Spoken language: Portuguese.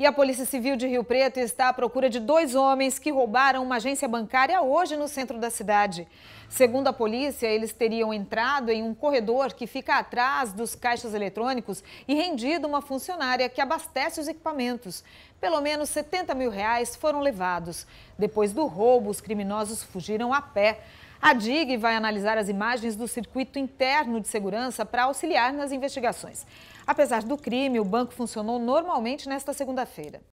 E a Polícia Civil de Rio Preto está à procura de dois homens que roubaram uma agência bancária hoje no centro da cidade. Segundo a polícia, eles teriam entrado em um corredor que fica atrás dos caixas eletrônicos e rendido uma funcionária que abastece os equipamentos. Pelo menos 70 mil reais foram levados. Depois do roubo, os criminosos fugiram a pé. A DIG vai analisar as imagens do circuito interno de segurança para auxiliar nas investigações. Apesar do crime, o banco funcionou normalmente nesta segunda-feira.